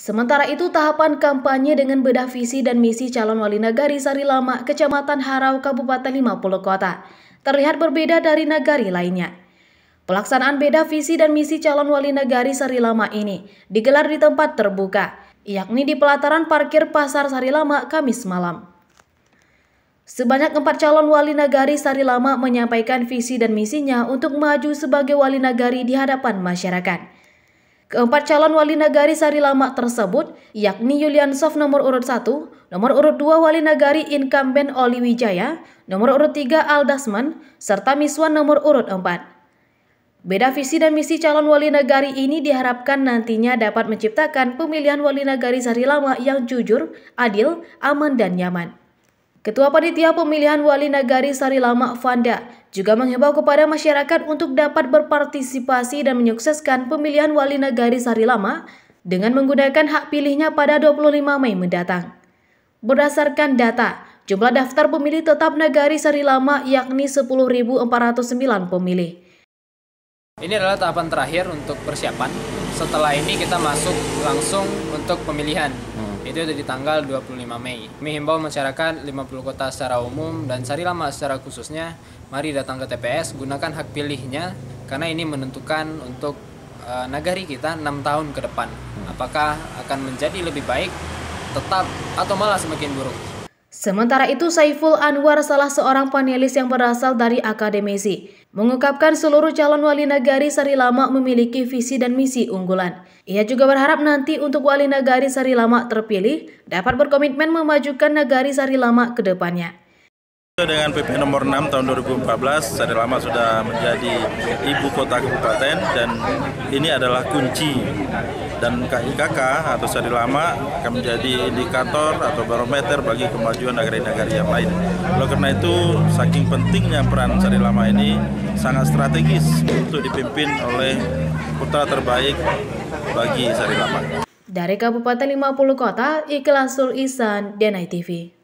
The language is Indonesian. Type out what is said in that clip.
Sementara itu, tahapan kampanye dengan bedah visi dan misi calon wali nagari Sari Lama, Kecamatan Harau, Kabupaten 50 Kota, terlihat berbeda dari nagari lainnya. Pelaksanaan beda visi dan misi calon wali nagari Sari Lama ini digelar di tempat terbuka, yakni di pelataran parkir Pasar Sari Lama Kamis malam. Sebanyak empat calon wali nagari Sari Lama menyampaikan visi dan misinya untuk maju sebagai wali nagari di hadapan masyarakat. Keempat calon wali nagari Sari Lama tersebut, yakni Sof nomor urut 1, nomor urut 2 wali nagari incumbent Oli Wijaya, nomor urut 3 Aldasman serta Miswan nomor urut 4. Beda visi dan misi calon wali nagari ini diharapkan nantinya dapat menciptakan pemilihan wali nagari Sari Lama yang jujur, adil, aman, dan nyaman. Ketua Panitia Pemilihan Wali Nagari Sari Lama Fanda juga menghimbau kepada masyarakat untuk dapat berpartisipasi dan menyukseskan pemilihan wali negari Sari Lama dengan menggunakan hak pilihnya pada 25 Mei mendatang. Berdasarkan data, jumlah daftar pemilih tetap negari Sari Lama yakni 10.409 pemilih. Ini adalah tahapan terakhir untuk persiapan. Setelah ini kita masuk langsung untuk pemilihan. Hmm. Itu ada di tanggal 25 Mei. Kami himbau masyarakat 50 kota secara umum dan Sari Lama secara khususnya, mari datang ke TPS, gunakan hak pilihnya karena ini menentukan untuk uh, eh, nagari kita 6 tahun ke depan. Apakah akan menjadi lebih baik, tetap atau malah semakin buruk. Sementara itu, Saiful Anwar, salah seorang panelis yang berasal dari akademisi, mengungkapkan seluruh calon wali nagari Sari Lama memiliki visi dan misi unggulan. Ia juga berharap nanti untuk wali nagari Sari Lama terpilih dapat berkomitmen memajukan nagari Sari Lama ke depannya. Dengan PP nomor 6 tahun 2014, Lama sudah menjadi ibu kota kabupaten dan ini adalah kunci dan KIKK atau Lama akan menjadi indikator atau barometer bagi kemajuan negara-negara yang lain. Oleh karena itu, saking pentingnya peran Lama ini sangat strategis untuk dipimpin oleh putra terbaik bagi Lama. Dari Kabupaten 50 Kota, Ikhlasul Isan, DNI TV.